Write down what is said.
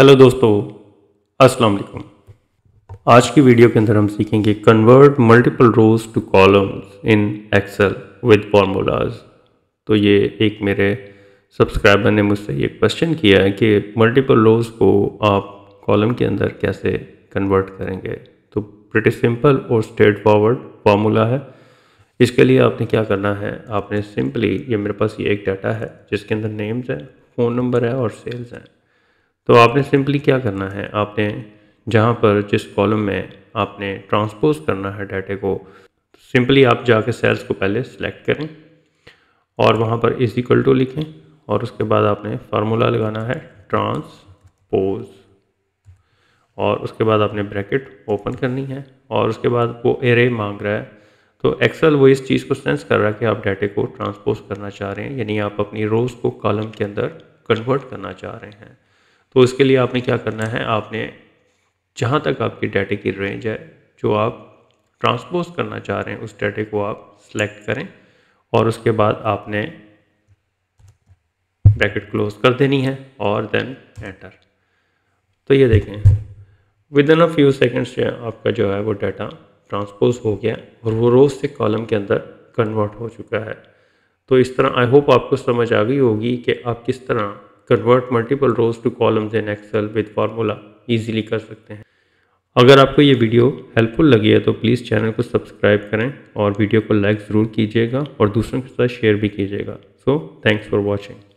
hello दोस्तों अस्सलाम वालेकुम आज की वीडियो के अंदर हम सीखेंगे convert multiple rows to columns in Excel with formulas तो ये एक मेरे सब्सक्राइबर ने मुझसे ये क्वेश्चन किया है कि मल्टीपल रोज को आप कॉलम के अंदर कैसे कन्वर्ट करेंगे तो प्रटी सिंपल और स्ट्रेट फॉरवर्ड फार्मूला है इसके लिए आपने क्या करना है आपने सिंपली ये मेरे पास ये एक डाटा है जिसके अंदर नेम्स हैं फ़ोन नंबर है और सेल्स हैं तो आपने सिंपली क्या करना है आपने जहाँ पर जिस कॉलम में आपने ट्रांसपोज करना है डाटे को तो सिंपली आप जाके सेल्स को पहले सेलेक्ट करें और वहाँ पर इज इक्वल टू लिखें और उसके बाद आपने फार्मूला लगाना है ट्रांसपोज और उसके बाद आपने ब्रैकेट ओपन करनी है और उसके बाद वो एरे मांग रहा है तो एक्सेल वो इस चीज़ को सेंस कर रहा है कि आप डाटे को ट्रांसपोज करना चाह रहे हैं यानी आप अपनी रोज़ को कॉलम के अंदर कन्वर्ट करना चाह रहे हैं तो इसके लिए आपने क्या करना है आपने जहाँ तक आपकी डाटे की रेंज है जो आप ट्रांसपोज करना चाह रहे हैं उस डाटे को आप सेलेक्ट करें और उसके बाद आपने ब्रैकेट क्लोज कर देनी है और देन एंटर तो ये देखें within a few seconds आपका जो है वो डाटा ट्रांसपोज हो गया और वो रोज़ से कॉलम के अंदर कन्वर्ट हो चुका है तो इस तरह आई होप आपको समझ आ गई होगी कि आप किस तरह convert multiple rows to columns in Excel with formula easily कर सकते हैं अगर आपको ये वीडियो हेल्पफुल लगी है तो प्लीज़ चैनल को सब्सक्राइब करें और वीडियो को लाइक ज़रूर कीजिएगा और दूसरों के साथ शेयर भी कीजिएगा सो थैंक्स फॉर वॉचिंग